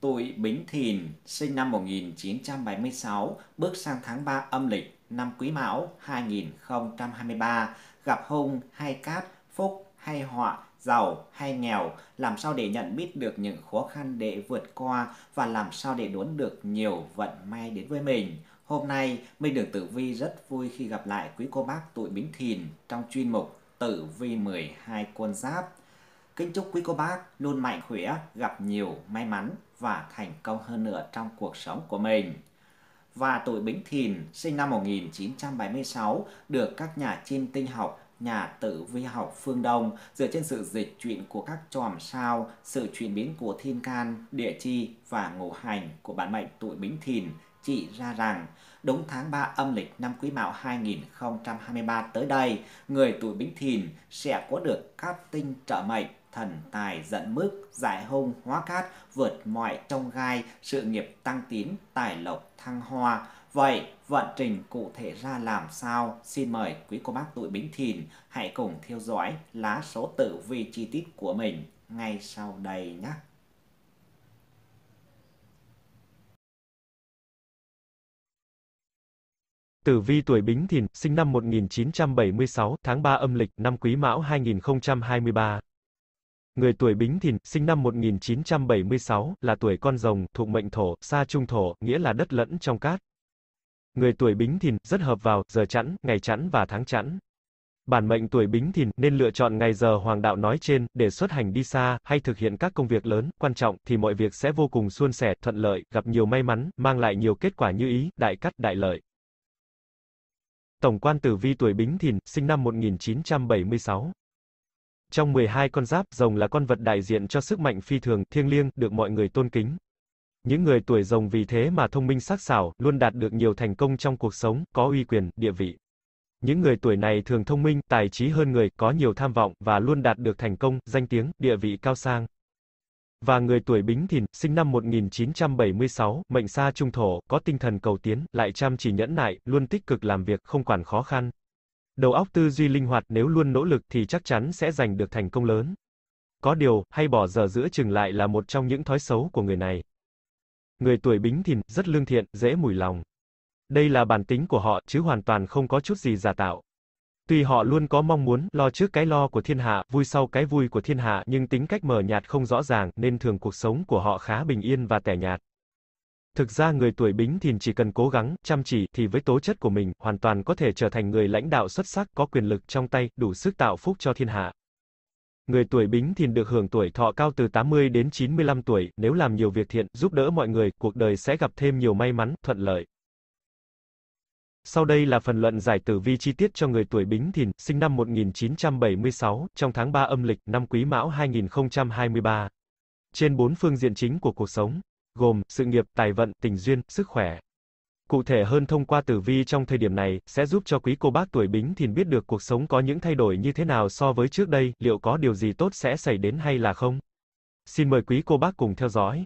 Tuổi Bính Thìn, sinh năm 1976, bước sang tháng 3 âm lịch, năm Quý Mão 2023, gặp hung hay cát, phúc hay họa, giàu hay nghèo, làm sao để nhận biết được những khó khăn để vượt qua và làm sao để đốn được nhiều vận may đến với mình. Hôm nay, Minh Đường Tử Vi rất vui khi gặp lại quý cô bác tuổi Bính Thìn trong chuyên mục Tử Vi 12 con giáp. Kính chúc quý cô bác luôn mạnh khỏe, gặp nhiều may mắn và thành công hơn nữa trong cuộc sống của mình. Và tuổi Bính Thìn sinh năm 1976 được các nhà chiêm tinh học nhà tử vi học phương Đông dựa trên sự dịch chuyển của các chòm sao, sự chuyển biến của thiên can, địa chi và ngũ hành của bản mệnh tuổi Bính Thìn chỉ ra rằng đúng tháng 3 âm lịch năm Quý Mão 2023 tới đây, người tuổi Bính Thìn sẽ có được các tinh trợ mệnh thần tài dẫn mức, giải hung, hóa cát, vượt mọi trong gai, sự nghiệp tăng tín, tài lộc thăng hoa. Vậy, vận trình cụ thể ra làm sao? Xin mời quý cô bác tuổi Bính Thìn hãy cùng theo dõi lá số tử vi chi tiết của mình ngay sau đây nhé. Tử vi tuổi Bính Thìn, sinh năm 1976, tháng 3 âm lịch, năm Quý Mão 2023. Người tuổi Bính Thìn, sinh năm 1976, là tuổi con rồng, thuộc mệnh thổ, sa trung thổ, nghĩa là đất lẫn trong cát. Người tuổi Bính Thìn, rất hợp vào, giờ chẵn, ngày chẵn và tháng chẵn. Bản mệnh tuổi Bính Thìn nên lựa chọn ngày giờ hoàng đạo nói trên để xuất hành đi xa hay thực hiện các công việc lớn, quan trọng thì mọi việc sẽ vô cùng suôn sẻ, thuận lợi, gặp nhiều may mắn, mang lại nhiều kết quả như ý, đại cắt, đại lợi. Tổng quan tử vi tuổi Bính Thìn, sinh năm 1976 trong 12 con giáp, rồng là con vật đại diện cho sức mạnh phi thường, thiêng liêng, được mọi người tôn kính. Những người tuổi rồng vì thế mà thông minh sắc sảo, luôn đạt được nhiều thành công trong cuộc sống, có uy quyền, địa vị. Những người tuổi này thường thông minh, tài trí hơn người, có nhiều tham vọng, và luôn đạt được thành công, danh tiếng, địa vị cao sang. Và người tuổi Bính Thìn, sinh năm 1976, mệnh xa trung thổ, có tinh thần cầu tiến, lại chăm chỉ nhẫn nại, luôn tích cực làm việc, không quản khó khăn, Đầu óc tư duy linh hoạt nếu luôn nỗ lực thì chắc chắn sẽ giành được thành công lớn. Có điều, hay bỏ giờ giữa chừng lại là một trong những thói xấu của người này. Người tuổi bính thìn, rất lương thiện, dễ mùi lòng. Đây là bản tính của họ, chứ hoàn toàn không có chút gì giả tạo. Tuy họ luôn có mong muốn, lo trước cái lo của thiên hạ, vui sau cái vui của thiên hạ, nhưng tính cách mờ nhạt không rõ ràng, nên thường cuộc sống của họ khá bình yên và tẻ nhạt. Thực ra người tuổi Bính Thìn chỉ cần cố gắng, chăm chỉ thì với tố chất của mình, hoàn toàn có thể trở thành người lãnh đạo xuất sắc, có quyền lực trong tay, đủ sức tạo phúc cho thiên hạ. Người tuổi Bính Thìn được hưởng tuổi thọ cao từ 80 đến 95 tuổi, nếu làm nhiều việc thiện, giúp đỡ mọi người, cuộc đời sẽ gặp thêm nhiều may mắn, thuận lợi. Sau đây là phần luận giải tử vi chi tiết cho người tuổi Bính Thìn, sinh năm 1976, trong tháng 3 âm lịch, năm Quý Mão 2023. Trên bốn phương diện chính của cuộc sống, gồm sự nghiệp, tài vận, tình duyên, sức khỏe. Cụ thể hơn thông qua tử vi trong thời điểm này, sẽ giúp cho quý cô bác tuổi bính thìn biết được cuộc sống có những thay đổi như thế nào so với trước đây, liệu có điều gì tốt sẽ xảy đến hay là không. Xin mời quý cô bác cùng theo dõi.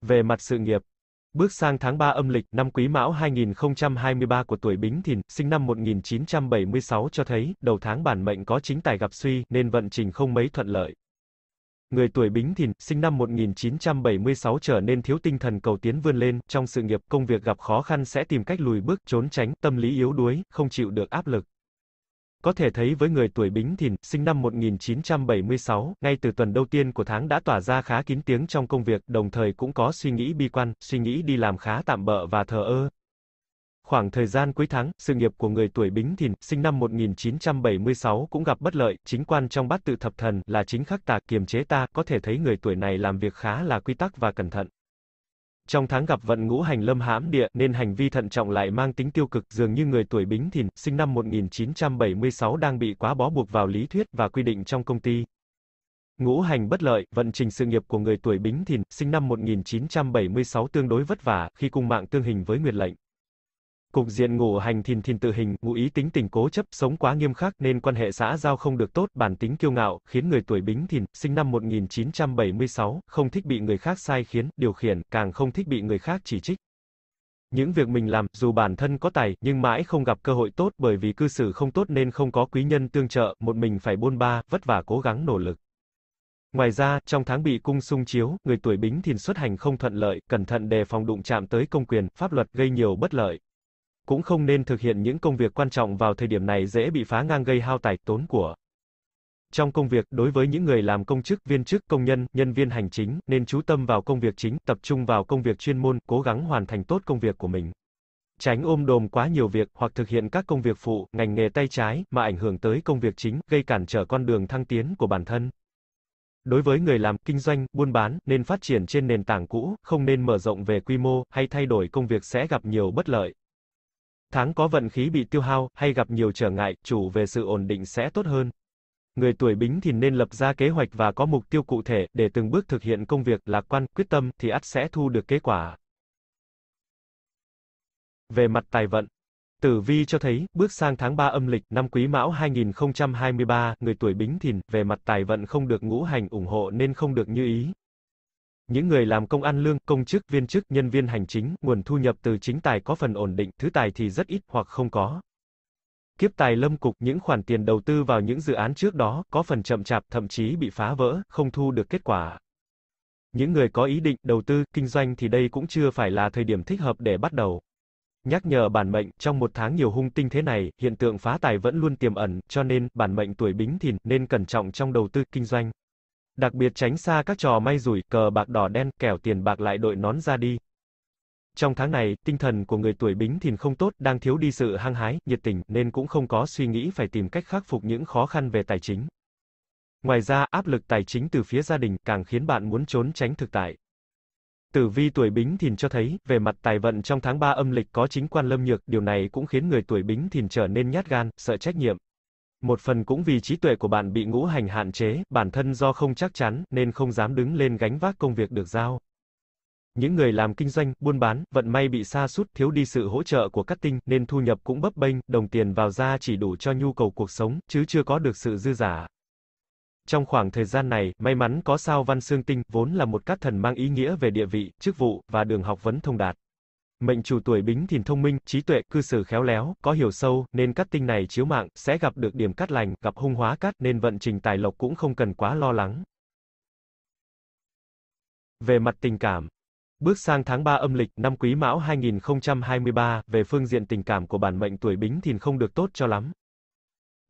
Về mặt sự nghiệp, Bước sang tháng 3 âm lịch, năm Quý Mão 2023 của tuổi Bính Thìn, sinh năm 1976 cho thấy, đầu tháng bản mệnh có chính tài gặp suy, nên vận trình không mấy thuận lợi. Người tuổi Bính Thìn, sinh năm 1976 trở nên thiếu tinh thần cầu tiến vươn lên, trong sự nghiệp, công việc gặp khó khăn sẽ tìm cách lùi bước, trốn tránh, tâm lý yếu đuối, không chịu được áp lực. Có thể thấy với người tuổi Bính Thìn, sinh năm 1976, ngay từ tuần đầu tiên của tháng đã tỏa ra khá kín tiếng trong công việc, đồng thời cũng có suy nghĩ bi quan, suy nghĩ đi làm khá tạm bợ và thờ ơ. Khoảng thời gian cuối tháng, sự nghiệp của người tuổi Bính Thìn, sinh năm 1976 cũng gặp bất lợi, chính quan trong bát tự thập thần là chính khắc tà, kiềm chế ta, có thể thấy người tuổi này làm việc khá là quy tắc và cẩn thận. Trong tháng gặp vận ngũ hành lâm hãm địa nên hành vi thận trọng lại mang tính tiêu cực, dường như người tuổi Bính Thìn, sinh năm 1976 đang bị quá bó buộc vào lý thuyết và quy định trong công ty. Ngũ hành bất lợi, vận trình sự nghiệp của người tuổi Bính Thìn, sinh năm 1976 tương đối vất vả khi cung mạng tương hình với nguyệt lệnh. Cục diện ngủ hành thìn thìn tự hình, ngụ ý tính tình cố chấp, sống quá nghiêm khắc nên quan hệ xã giao không được tốt, bản tính kiêu ngạo, khiến người tuổi bính thìn, sinh năm 1976, không thích bị người khác sai khiến, điều khiển, càng không thích bị người khác chỉ trích. Những việc mình làm, dù bản thân có tài, nhưng mãi không gặp cơ hội tốt bởi vì cư xử không tốt nên không có quý nhân tương trợ, một mình phải buôn ba, vất vả cố gắng nỗ lực. Ngoài ra, trong tháng bị cung sung chiếu, người tuổi bính thìn xuất hành không thuận lợi, cẩn thận đề phòng đụng chạm tới công quyền, pháp luật gây nhiều bất lợi cũng không nên thực hiện những công việc quan trọng vào thời điểm này dễ bị phá ngang gây hao tài, tốn của. Trong công việc, đối với những người làm công chức, viên chức, công nhân, nhân viên hành chính, nên chú tâm vào công việc chính, tập trung vào công việc chuyên môn, cố gắng hoàn thành tốt công việc của mình. Tránh ôm đồm quá nhiều việc hoặc thực hiện các công việc phụ, ngành nghề tay trái mà ảnh hưởng tới công việc chính, gây cản trở con đường thăng tiến của bản thân. Đối với người làm kinh doanh, buôn bán nên phát triển trên nền tảng cũ, không nên mở rộng về quy mô hay thay đổi công việc sẽ gặp nhiều bất lợi. Tháng có vận khí bị tiêu hao hay gặp nhiều trở ngại, chủ về sự ổn định sẽ tốt hơn. Người tuổi Bính thì nên lập ra kế hoạch và có mục tiêu cụ thể để từng bước thực hiện công việc, lạc quan, quyết tâm thì ắt sẽ thu được kết quả. Về mặt tài vận, Tử vi cho thấy, bước sang tháng 3 âm lịch, năm Quý Mão 2023, người tuổi Bính Thìn, về mặt tài vận không được ngũ hành ủng hộ nên không được như ý, những người làm công ăn lương, công chức, viên chức, nhân viên hành chính, nguồn thu nhập từ chính tài có phần ổn định, thứ tài thì rất ít hoặc không có. Kiếp tài lâm cục, những khoản tiền đầu tư vào những dự án trước đó, có phần chậm chạp, thậm chí bị phá vỡ, không thu được kết quả. Những người có ý định đầu tư, kinh doanh thì đây cũng chưa phải là thời điểm thích hợp để bắt đầu. Nhắc nhở bản mệnh, trong một tháng nhiều hung tinh thế này, hiện tượng phá tài vẫn luôn tiềm ẩn, cho nên, bản mệnh tuổi bính thìn, nên cẩn trọng trong đầu tư, kinh doanh. Đặc biệt tránh xa các trò may rủi, cờ bạc đỏ đen, kẻo tiền bạc lại đội nón ra đi. Trong tháng này, tinh thần của người tuổi bính thìn không tốt, đang thiếu đi sự hăng hái, nhiệt tình, nên cũng không có suy nghĩ phải tìm cách khắc phục những khó khăn về tài chính. Ngoài ra, áp lực tài chính từ phía gia đình càng khiến bạn muốn trốn tránh thực tại. Tử vi tuổi Bính Thìn cho thấy, về mặt tài vận trong tháng 3 âm lịch có chính quan lâm nhược, điều này cũng khiến người tuổi Bính Thìn trở nên nhát gan, sợ trách nhiệm. Một phần cũng vì trí tuệ của bạn bị ngũ hành hạn chế, bản thân do không chắc chắn, nên không dám đứng lên gánh vác công việc được giao. Những người làm kinh doanh, buôn bán, vận may bị sa sút, thiếu đi sự hỗ trợ của cắt tinh, nên thu nhập cũng bấp bênh, đồng tiền vào ra chỉ đủ cho nhu cầu cuộc sống, chứ chưa có được sự dư giả. Trong khoảng thời gian này, may mắn có sao Văn Xương Tinh, vốn là một các thần mang ý nghĩa về địa vị, chức vụ, và đường học vấn thông đạt. Mệnh chủ tuổi bính thìn thông minh, trí tuệ, cư xử khéo léo, có hiểu sâu, nên các tinh này chiếu mạng, sẽ gặp được điểm cắt lành, gặp hung hóa cát, nên vận trình tài lộc cũng không cần quá lo lắng. Về mặt tình cảm, Bước sang tháng 3 âm lịch, năm Quý Mão 2023, về phương diện tình cảm của bản mệnh tuổi Bính Thìn không được tốt cho lắm.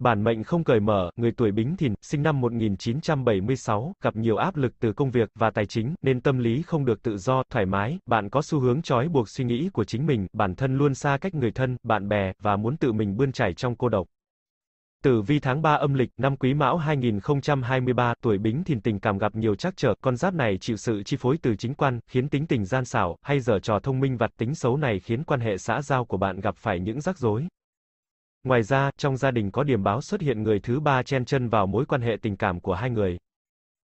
Bản mệnh không cởi mở, người tuổi Bính Thìn, sinh năm 1976, gặp nhiều áp lực từ công việc và tài chính, nên tâm lý không được tự do, thoải mái, bạn có xu hướng trói buộc suy nghĩ của chính mình, bản thân luôn xa cách người thân, bạn bè, và muốn tự mình bươn trải trong cô độc. Tử vi tháng 3 âm lịch, năm Quý Mão 2023, tuổi Bính Thìn tình cảm gặp nhiều trắc trở, con giáp này chịu sự chi phối từ chính quan, khiến tính tình gian xảo, hay dở trò thông minh vặt tính xấu này khiến quan hệ xã giao của bạn gặp phải những rắc rối. Ngoài ra, trong gia đình có điểm báo xuất hiện người thứ ba chen chân vào mối quan hệ tình cảm của hai người.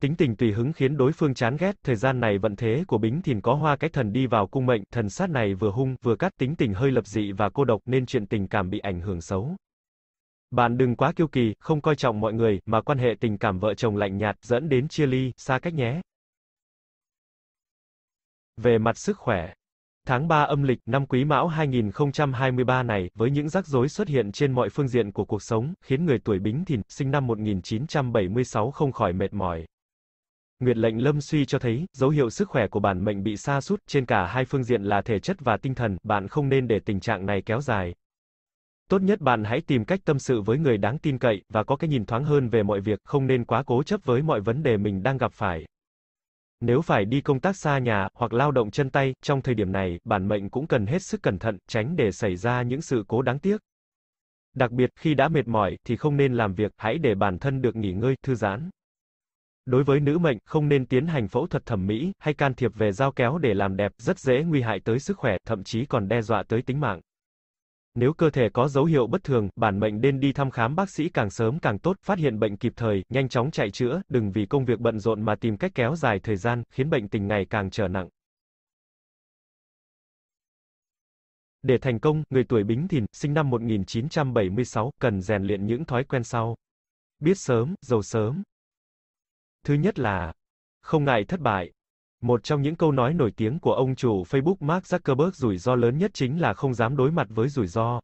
Tính tình tùy hứng khiến đối phương chán ghét, thời gian này vận thế của Bính Thìn có hoa cái thần đi vào cung mệnh, thần sát này vừa hung, vừa cắt tính tình hơi lập dị và cô độc nên chuyện tình cảm bị ảnh hưởng xấu. Bạn đừng quá kiêu kỳ, không coi trọng mọi người, mà quan hệ tình cảm vợ chồng lạnh nhạt dẫn đến chia ly, xa cách nhé. Về mặt sức khỏe, Tháng 3 âm lịch năm Quý Mão 2023 này, với những rắc rối xuất hiện trên mọi phương diện của cuộc sống, khiến người tuổi Bính Thìn, sinh năm 1976 không khỏi mệt mỏi. Nguyệt lệnh Lâm Suy cho thấy, dấu hiệu sức khỏe của bản mệnh bị sa sút trên cả hai phương diện là thể chất và tinh thần, bạn không nên để tình trạng này kéo dài. Tốt nhất bạn hãy tìm cách tâm sự với người đáng tin cậy và có cái nhìn thoáng hơn về mọi việc, không nên quá cố chấp với mọi vấn đề mình đang gặp phải. Nếu phải đi công tác xa nhà, hoặc lao động chân tay, trong thời điểm này, bản mệnh cũng cần hết sức cẩn thận, tránh để xảy ra những sự cố đáng tiếc. Đặc biệt, khi đã mệt mỏi, thì không nên làm việc, hãy để bản thân được nghỉ ngơi, thư giãn. Đối với nữ mệnh, không nên tiến hành phẫu thuật thẩm mỹ, hay can thiệp về dao kéo để làm đẹp, rất dễ nguy hại tới sức khỏe, thậm chí còn đe dọa tới tính mạng. Nếu cơ thể có dấu hiệu bất thường, bản mệnh nên đi thăm khám bác sĩ càng sớm càng tốt, phát hiện bệnh kịp thời, nhanh chóng chạy chữa, đừng vì công việc bận rộn mà tìm cách kéo dài thời gian, khiến bệnh tình ngày càng trở nặng. Để thành công, người tuổi Bính Thìn, sinh năm 1976, cần rèn luyện những thói quen sau. Biết sớm, giàu sớm. Thứ nhất là không ngại thất bại. Một trong những câu nói nổi tiếng của ông chủ Facebook Mark Zuckerberg rủi ro lớn nhất chính là không dám đối mặt với rủi ro.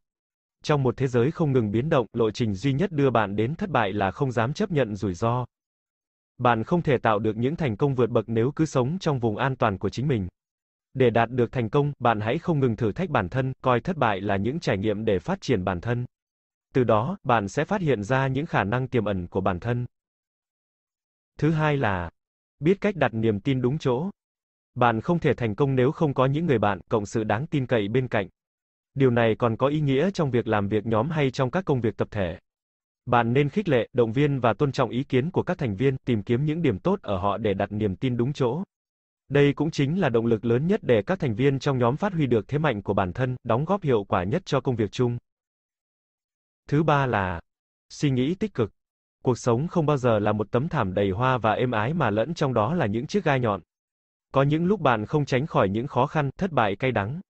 Trong một thế giới không ngừng biến động, lộ trình duy nhất đưa bạn đến thất bại là không dám chấp nhận rủi ro. Bạn không thể tạo được những thành công vượt bậc nếu cứ sống trong vùng an toàn của chính mình. Để đạt được thành công, bạn hãy không ngừng thử thách bản thân, coi thất bại là những trải nghiệm để phát triển bản thân. Từ đó, bạn sẽ phát hiện ra những khả năng tiềm ẩn của bản thân. Thứ hai là biết cách đặt niềm tin đúng chỗ. Bạn không thể thành công nếu không có những người bạn cộng sự đáng tin cậy bên cạnh. Điều này còn có ý nghĩa trong việc làm việc nhóm hay trong các công việc tập thể. Bạn nên khích lệ, động viên và tôn trọng ý kiến của các thành viên, tìm kiếm những điểm tốt ở họ để đặt niềm tin đúng chỗ. Đây cũng chính là động lực lớn nhất để các thành viên trong nhóm phát huy được thế mạnh của bản thân, đóng góp hiệu quả nhất cho công việc chung. Thứ ba là suy nghĩ tích cực. Cuộc sống không bao giờ là một tấm thảm đầy hoa và êm ái mà lẫn trong đó là những chiếc gai nhọn. Có những lúc bạn không tránh khỏi những khó khăn, thất bại cay đắng.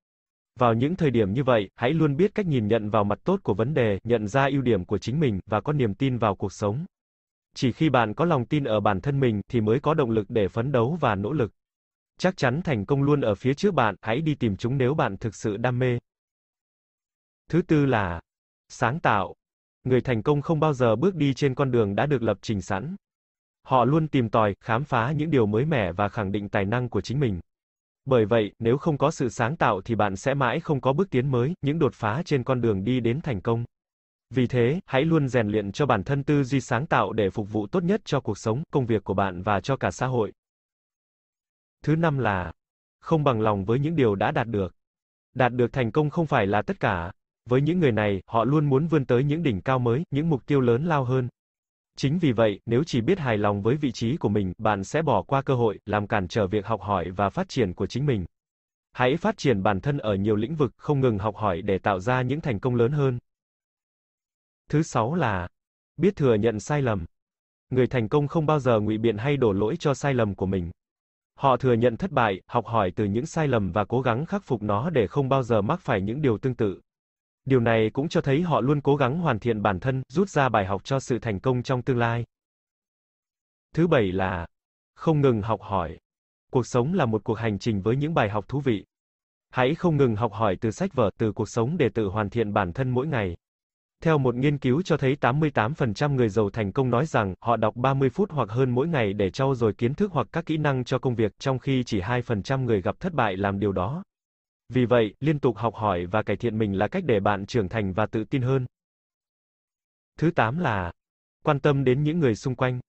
Vào những thời điểm như vậy, hãy luôn biết cách nhìn nhận vào mặt tốt của vấn đề, nhận ra ưu điểm của chính mình và có niềm tin vào cuộc sống. Chỉ khi bạn có lòng tin ở bản thân mình thì mới có động lực để phấn đấu và nỗ lực. Chắc chắn thành công luôn ở phía trước bạn, hãy đi tìm chúng nếu bạn thực sự đam mê. Thứ tư là sáng tạo người thành công không bao giờ bước đi trên con đường đã được lập trình sẵn. Họ luôn tìm tòi, khám phá những điều mới mẻ và khẳng định tài năng của chính mình. Bởi vậy, nếu không có sự sáng tạo thì bạn sẽ mãi không có bước tiến mới, những đột phá trên con đường đi đến thành công. Vì thế, hãy luôn rèn luyện cho bản thân tư duy sáng tạo để phục vụ tốt nhất cho cuộc sống, công việc của bạn và cho cả xã hội. Thứ năm là không bằng lòng với những điều đã đạt được. Đạt được thành công không phải là tất cả, với những người này, họ luôn muốn vươn tới những đỉnh cao mới, những mục tiêu lớn lao hơn. Chính vì vậy, nếu chỉ biết hài lòng với vị trí của mình, bạn sẽ bỏ qua cơ hội, làm cản trở việc học hỏi và phát triển của chính mình. Hãy phát triển bản thân ở nhiều lĩnh vực, không ngừng học hỏi để tạo ra những thành công lớn hơn. Thứ sáu là biết thừa nhận sai lầm. Người thành công không bao giờ ngụy biện hay đổ lỗi cho sai lầm của mình. Họ thừa nhận thất bại, học hỏi từ những sai lầm và cố gắng khắc phục nó để không bao giờ mắc phải những điều tương tự. Điều này cũng cho thấy họ luôn cố gắng hoàn thiện bản thân, rút ra bài học cho sự thành công trong tương lai. Thứ bảy là không ngừng học hỏi. Cuộc sống là một cuộc hành trình với những bài học thú vị. Hãy không ngừng học hỏi từ sách vở, từ cuộc sống để tự hoàn thiện bản thân mỗi ngày. Theo một nghiên cứu cho thấy 88% người giàu thành công nói rằng họ đọc 30 phút hoặc hơn mỗi ngày để trau dồi kiến thức hoặc các kỹ năng cho công việc, trong khi chỉ 2% người gặp thất bại làm điều đó. Vì vậy, liên tục học hỏi và cải thiện mình là cách để bạn trưởng thành và tự tin hơn. Thứ 8 là quan tâm đến những người xung quanh.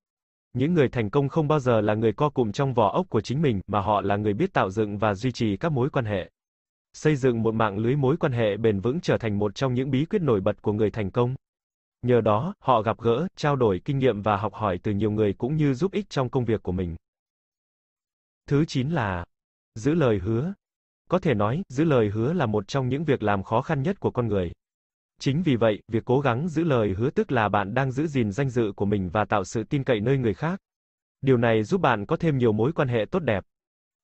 Những người thành công không bao giờ là người co cụm trong vỏ ốc của chính mình, mà họ là người biết tạo dựng và duy trì các mối quan hệ. Xây dựng một mạng lưới mối quan hệ bền vững trở thành một trong những bí quyết nổi bật của người thành công. Nhờ đó, họ gặp gỡ, trao đổi kinh nghiệm và học hỏi từ nhiều người cũng như giúp ích trong công việc của mình. Thứ 9 là giữ lời hứa. Có thể nói, giữ lời hứa là một trong những việc làm khó khăn nhất của con người. Chính vì vậy, việc cố gắng giữ lời hứa tức là bạn đang giữ gìn danh dự của mình và tạo sự tin cậy nơi người khác. Điều này giúp bạn có thêm nhiều mối quan hệ tốt đẹp.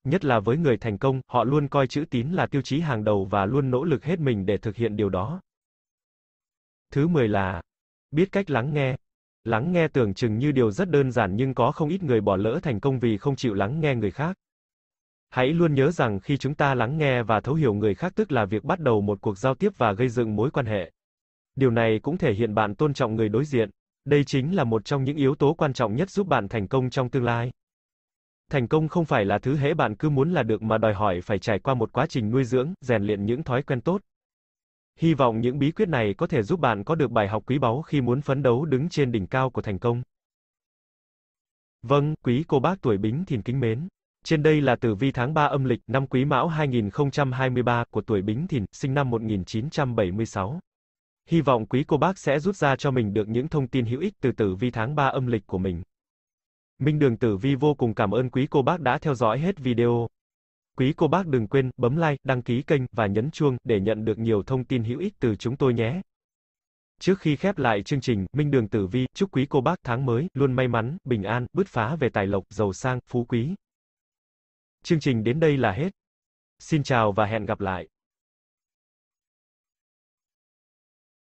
Nhất là với người thành công, họ luôn coi chữ tín là tiêu chí hàng đầu và luôn nỗ lực hết mình để thực hiện điều đó. Thứ 10 là biết cách lắng nghe. Lắng nghe tưởng chừng như điều rất đơn giản nhưng có không ít người bỏ lỡ thành công vì không chịu lắng nghe người khác. Hãy luôn nhớ rằng khi chúng ta lắng nghe và thấu hiểu người khác tức là việc bắt đầu một cuộc giao tiếp và gây dựng mối quan hệ. Điều này cũng thể hiện bạn tôn trọng người đối diện. Đây chính là một trong những yếu tố quan trọng nhất giúp bạn thành công trong tương lai. Thành công không phải là thứ hễ bạn cứ muốn là được mà đòi hỏi phải trải qua một quá trình nuôi dưỡng, rèn luyện những thói quen tốt. Hy vọng những bí quyết này có thể giúp bạn có được bài học quý báu khi muốn phấn đấu đứng trên đỉnh cao của thành công. Vâng, quý cô bác tuổi Bính Thìn kính mến. Trên đây là tử vi tháng 3 âm lịch năm Quý Mão 2023 của tuổi Bính Thìn, sinh năm 1976. Hy vọng quý cô bác sẽ rút ra cho mình được những thông tin hữu ích từ tử vi tháng 3 âm lịch của mình. Minh Đường Tử Vi vô cùng cảm ơn quý cô bác đã theo dõi hết video. Quý cô bác đừng quên bấm like, đăng ký kênh và nhấn chuông để nhận được nhiều thông tin hữu ích từ chúng tôi nhé. Trước khi khép lại chương trình, Minh Đường Tử Vi chúc quý cô bác tháng mới luôn may mắn, bình an, bứt phá về tài lộc, giàu sang, phú quý. Chương trình đến đây là hết. Xin chào và hẹn gặp lại.